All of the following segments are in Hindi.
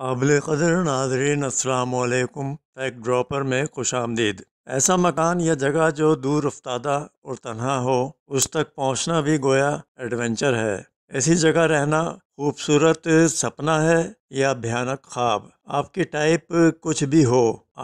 काबिल कदर नाजरीन असलकुम फैक ड्रॉपर में खुश आमदीद ऐसा मकान या जगह जो दूर अफ्तादा और तनहा हो उस तक पहुंचना भी गोया एडवेंचर है ऐसी जगह रहना खूबसूरत सपना है या भयानक ख्वाब आपकी टाइप कुछ भी हो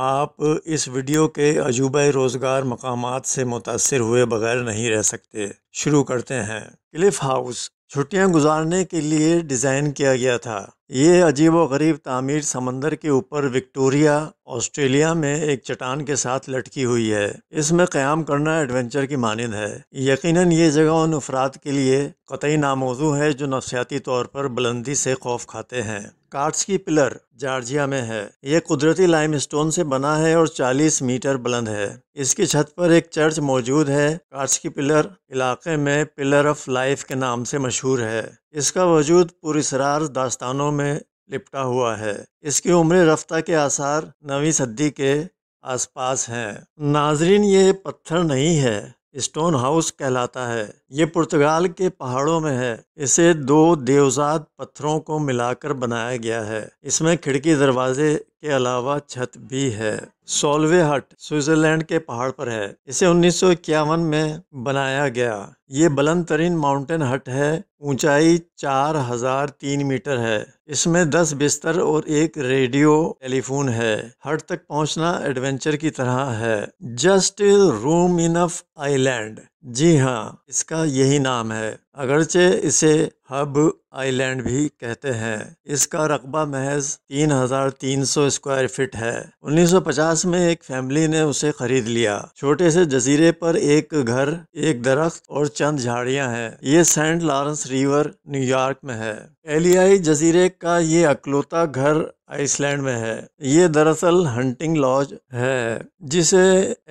आप इस वीडियो के अजूबा रोज़गार मकाम से मुतासर हुए बगैर नहीं रह सकते शुरू करते हैं क्लिफ़ हाउस छुट्टियां गुजारने के लिए डिज़ाइन किया गया था ये अजीब व गरीब तामीर समंदर के ऊपर विक्टोरिया ऑस्ट्रेलिया में एक चट्टान के साथ लटकी हुई है इसमें क़्याम करना एडवेंचर की मानद है यकीनन ये जगह उन अफराद के लिए कतई नामोजू है जो नफसियाती तौर पर बुलंदी से खौफ खाते हैं काट्स की पिलर जॉर्जिया में है यह कुदरती लाइमस्टोन से बना है और 40 मीटर बुलंद है इसकी छत पर एक चर्च मौजूद है काट्स की पिलर इलाके में पिलर ऑफ लाइफ के नाम से मशहूर है इसका वजूद पुरसरार दास्तानों में लिपटा हुआ है इसकी उम्र रफ्ता के आसार नवी सदी के आसपास हैं नाजरीन ये पत्थर नहीं है स्टोन हाउस कहलाता है ये पुर्तगाल के पहाड़ों में है इसे दो देवजात पत्थरों को मिलाकर बनाया गया है इसमें खिड़की दरवाजे के अलावा छत भी है सोलवे हट स्विट्जरलैंड के पहाड़ पर है इसे उन्नीस में बनाया गया ये बुलंद तरीन माउंटेन हट है ऊंचाई 4003 मीटर है इसमें 10 बिस्तर और एक रेडियो टेलीफोन है हट तक पहुंचना एडवेंचर की तरह है जस्ट रूम इनफ आइलैंड जी हाँ इसका यही नाम है अगरचे इसे हब आइलैंड भी कहते हैं इसका रकबा महज 3,300 स्क्वायर फीट है 1950 में एक फैमिली ने उसे खरीद लिया छोटे से जजीरे पर एक घर एक दरख्त और चंद झाड़ियां हैं ये सेंट लॉरेंस रिवर न्यूयॉर्क में है एलियाई जजीरे का ये अकलौता घर आइसलैंड में है ये दरअसल हंटिंग लॉज है जिसे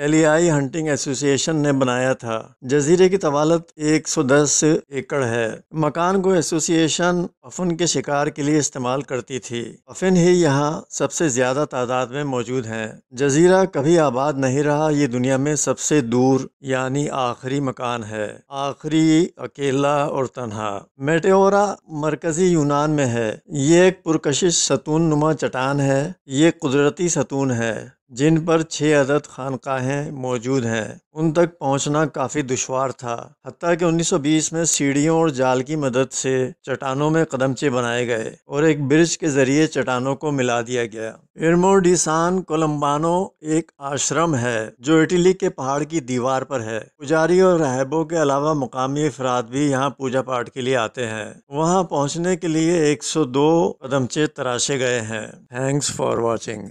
एलियाई हंटिंग एसोसिएशन ने बनाया था जजीरे की तवालत 110 एकड़ है मकान को एसोसिएशन अफन के शिकार के लिए इस्तेमाल करती थी अफिन ही यहाँ सबसे ज्यादा तादाद में मौजूद हैं जजीरा कभी आबाद नहीं रहा ये दुनिया में सबसे दूर यानी आखिरी मकान है आखिरी अकेला और तनहा मेटेरा मरकजी यूनान में है ये एक पुरकशिश सतून नुमा चट्टान है ये कुदरती सतून है जिन पर छः अदद खानकाहें मौजूद हैं उन तक पहुंचना काफ़ी दुशवार था हती कि 1920 में सीढ़ियों और जाल की मदद से चट्टानों में कदमचे बनाए गए और एक ब्रिज के ज़रिए चट्टानों को मिला दिया गया इरमोडिसान कोलम्बानो एक आश्रम है जो इटली के पहाड़ की दीवार पर है पुजारी और रहबों के अलावा मुकामी अफराद भी यहाँ पूजा पाठ के लिए आते हैं वहाँ पहुँचने के लिए एक कदमचे तराशे गए हैं थैंक्स फॉर वॉचिंग